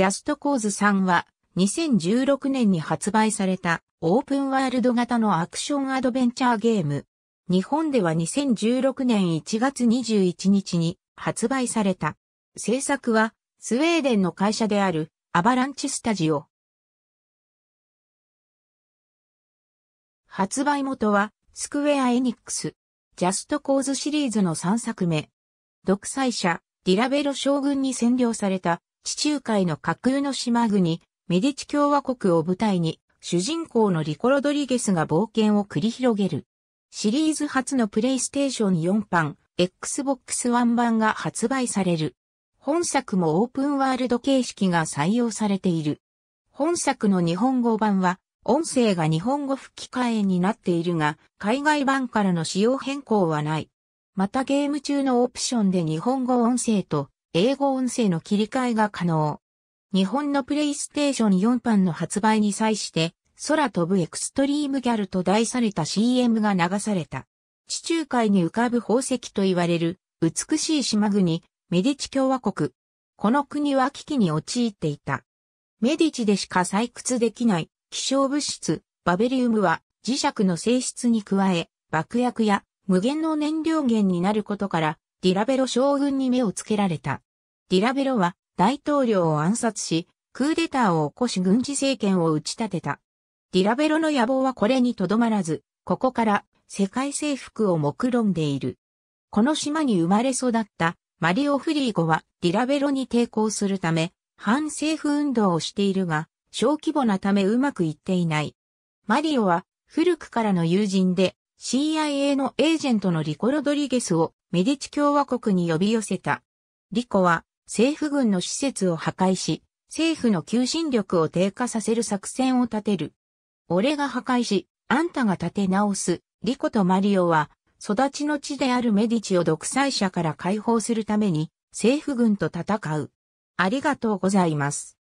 ジャストコーズ3は2016年に発売されたオープンワールド型のアクションアドベンチャーゲーム。日本では2016年1月21日に発売された。制作はスウェーデンの会社であるアバランチスタジオ。発売元はスクウェアエニックス。ジャストコーズシリーズの3作目。独裁者、ディラベロ将軍に占領された地中海の架空の島国、メディチ共和国を舞台に、主人公のリコ・ロドリゲスが冒険を繰り広げる。シリーズ初のプレイステーション4版、Xbox One 版が発売される。本作もオープンワールド形式が採用されている。本作の日本語版は、音声が日本語吹き替えになっているが、海外版からの仕様変更はない。またゲーム中のオプションで日本語音声と英語音声の切り替えが可能。日本のプレイステーション4版の発売に際して、空飛ぶエクストリームギャルと題された CM が流された。地中海に浮かぶ宝石と言われる美しい島国、メディチ共和国。この国は危機に陥っていた。メディチでしか採掘できない希少物質、バベリウムは磁石の性質に加え、爆薬や無限の燃料源になることからディラベロ将軍に目をつけられた。ディラベロは大統領を暗殺し、クーデターを起こし軍事政権を打ち立てた。ディラベロの野望はこれにとどまらず、ここから世界征服を目論んでいる。この島に生まれ育ったマリオ・フリーゴはディラベロに抵抗するため、反政府運動をしているが、小規模なためうまくいっていない。マリオは古くからの友人で CIA のエージェントのリコ・ロドリゲスをメディチ共和国に呼び寄せた。リコは政府軍の施設を破壊し、政府の求心力を低下させる作戦を立てる。俺が破壊し、あんたが立て直す。リコとマリオは、育ちの地であるメディチを独裁者から解放するために、政府軍と戦う。ありがとうございます。